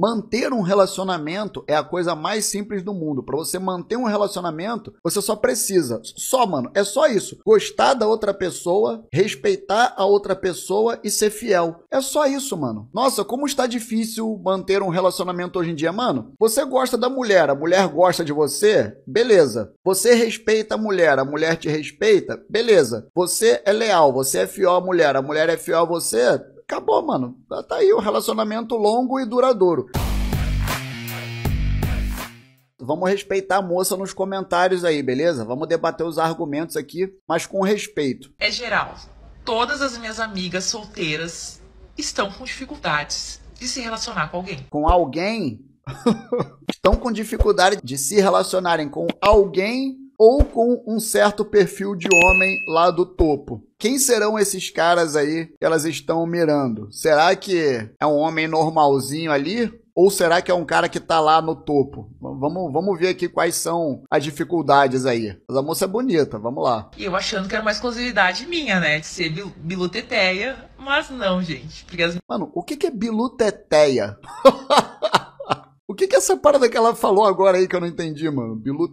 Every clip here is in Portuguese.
Manter um relacionamento é a coisa mais simples do mundo. Para você manter um relacionamento, você só precisa, só, mano, é só isso. Gostar da outra pessoa, respeitar a outra pessoa e ser fiel. É só isso, mano. Nossa, como está difícil manter um relacionamento hoje em dia, mano. Você gosta da mulher, a mulher gosta de você, beleza. Você respeita a mulher, a mulher te respeita, beleza. Você é leal, você é fiel à mulher, a mulher é fiel a você, acabou, mano. Tá aí o relacionamento longo e duradouro. Vamos respeitar a moça nos comentários aí, beleza? Vamos debater os argumentos aqui, mas com respeito. É geral. Todas as minhas amigas solteiras estão com dificuldades de se relacionar com alguém. Com alguém? estão com dificuldade de se relacionarem com alguém ou com um certo perfil de homem lá do topo quem serão esses caras aí que elas estão mirando? Será que é um homem normalzinho ali? Ou será que é um cara que tá lá no topo? Vamos, vamos ver aqui quais são as dificuldades aí. Mas a moça é bonita, vamos lá. E eu achando que era uma exclusividade minha, né? De ser bil biluteteia, mas não, gente. Porque as... Mano, o que, que é biluteteia? O que que é essa parada que ela falou agora aí que eu não entendi, mano? Bilu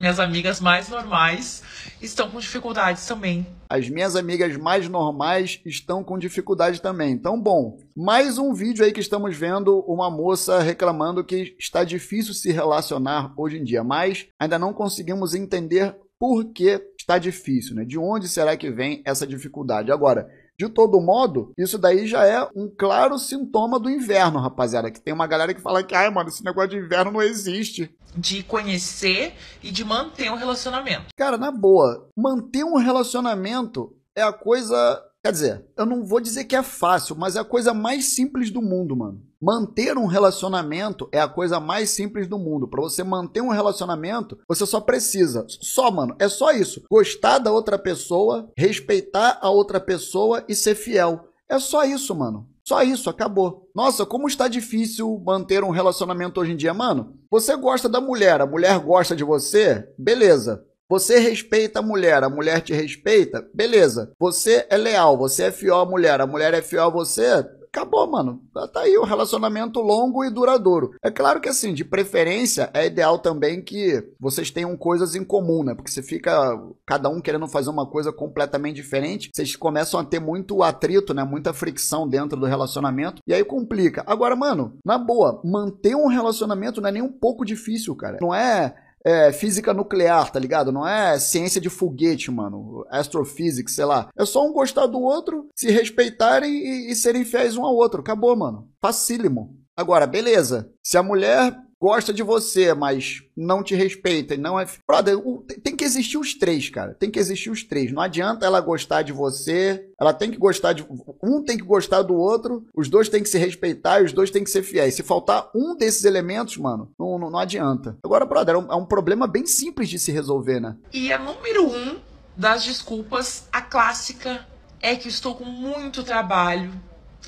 Minhas amigas mais normais estão com dificuldades também. As minhas amigas mais normais estão com dificuldade também. Então, bom, mais um vídeo aí que estamos vendo uma moça reclamando que está difícil se relacionar hoje em dia, mas ainda não conseguimos entender por que está difícil, né? De onde será que vem essa dificuldade? Agora, de todo modo, isso daí já é um claro sintoma do inverno, rapaziada. Que tem uma galera que fala que, ai, mano, esse negócio de inverno não existe. De conhecer e de manter um relacionamento. Cara, na boa, manter um relacionamento é a coisa Quer dizer, eu não vou dizer que é fácil, mas é a coisa mais simples do mundo, mano. Manter um relacionamento é a coisa mais simples do mundo. Para você manter um relacionamento, você só precisa, só, mano, é só isso. Gostar da outra pessoa, respeitar a outra pessoa e ser fiel. É só isso, mano. Só isso, acabou. Nossa, como está difícil manter um relacionamento hoje em dia, mano. Você gosta da mulher, a mulher gosta de você, beleza. Você respeita a mulher, a mulher te respeita, beleza. Você é leal, você é fiel à mulher, a mulher é fiel a você, acabou, mano. Tá aí o um relacionamento longo e duradouro. É claro que assim, de preferência, é ideal também que vocês tenham coisas em comum, né? Porque você fica cada um querendo fazer uma coisa completamente diferente, vocês começam a ter muito atrito, né? Muita fricção dentro do relacionamento e aí complica. Agora, mano, na boa, manter um relacionamento não é nem um pouco difícil, cara. Não é é, física nuclear, tá ligado? Não é ciência de foguete, mano. Astrophysics, sei lá. É só um gostar do outro, se respeitarem e, e serem fiéis um ao outro. Acabou, mano. Facílimo. Agora, beleza. Se a mulher gosta de você, mas não te respeita e não é. Brother, tem que existir os três, cara. Tem que existir os três. Não adianta ela gostar de você. Ela tem que gostar de. Um tem que gostar do outro. Os dois tem que se respeitar e os dois tem que ser fiéis. Se faltar um desses elementos, mano, não, não, não adianta. Agora, brother, é um, é um problema bem simples de se resolver, né? E a é número um das desculpas, a clássica, é que estou com muito trabalho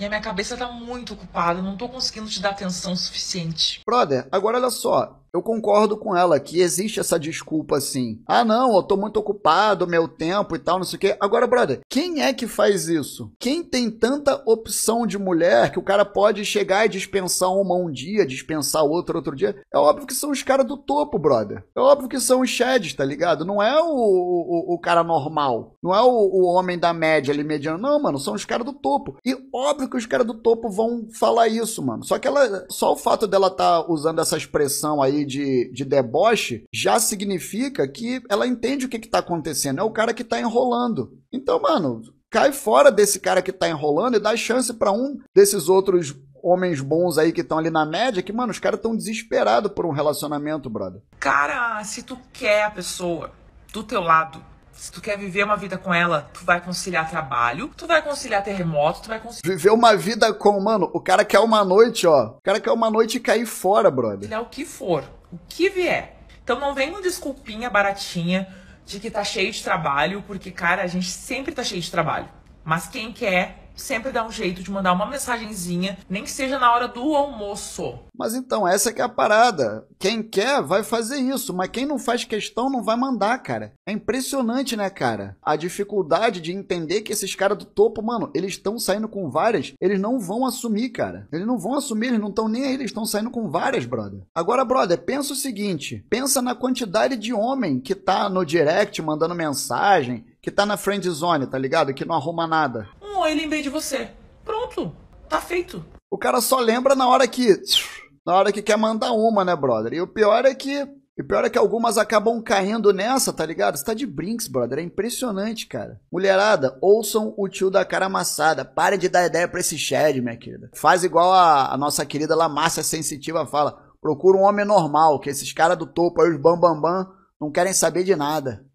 e a minha cabeça tá muito ocupada, não tô conseguindo te dar atenção suficiente. Brother, agora olha só, eu concordo com ela que existe essa desculpa assim. Ah, não, eu tô muito ocupado, meu tempo e tal, não sei o quê. Agora, brother, quem é que faz isso? Quem tem tanta opção de mulher que o cara pode chegar e dispensar uma um dia, dispensar outra outro dia? É óbvio que são os caras do topo, brother. É óbvio que são os sheds, tá ligado? Não é o, o, o cara normal. Não é o, o homem da média ali mediano. Não, mano, são os caras do topo. E óbvio que os caras do topo vão falar isso, mano. Só que ela. Só o fato dela tá usando essa expressão aí de, de deboche, já significa que ela entende o que está acontecendo. É o cara que está enrolando. Então, mano, cai fora desse cara que está enrolando e dá chance para um desses outros homens bons aí que estão ali na média, que, mano, os caras estão desesperados por um relacionamento, brother. Cara, se tu quer a pessoa do teu lado, se tu quer viver uma vida com ela, tu vai conciliar trabalho, tu vai conciliar terremoto, tu vai conciliar. Viver uma vida com, mano, o cara quer uma noite, ó. O cara quer uma noite e cair fora, brother. é o que for. O que vier. Então não vem com desculpinha baratinha de que tá cheio de trabalho, porque, cara, a gente sempre tá cheio de trabalho. Mas quem quer sempre dá um jeito de mandar uma mensagenzinha, nem que seja na hora do almoço. Mas então, essa que é a parada. Quem quer vai fazer isso, mas quem não faz questão não vai mandar, cara. É impressionante, né, cara? A dificuldade de entender que esses caras do topo, mano, eles estão saindo com várias, eles não vão assumir, cara. Eles não vão assumir, eles não estão nem aí, eles estão saindo com várias, brother. Agora, brother, pensa o seguinte, pensa na quantidade de homem que tá no direct mandando mensagem, que tá na friend zone, tá ligado? Que não arruma nada com ele em vez de você. Pronto, tá feito. O cara só lembra na hora que. Na hora que quer mandar uma, né, brother? E o pior é que. E pior é que algumas acabam caindo nessa, tá ligado? Você tá de brinks, brother. É impressionante, cara. Mulherada, ouçam o tio da cara amassada. Pare de dar ideia pra esse Shed, minha querida. Faz igual a, a nossa querida lá Márcia Sensitiva fala. Procura um homem normal, que esses caras do topo aí, os bambambam, bam, bam, não querem saber de nada.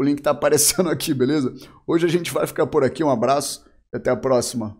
o link está aparecendo aqui, beleza? Hoje a gente vai ficar por aqui. Um abraço e até a próxima.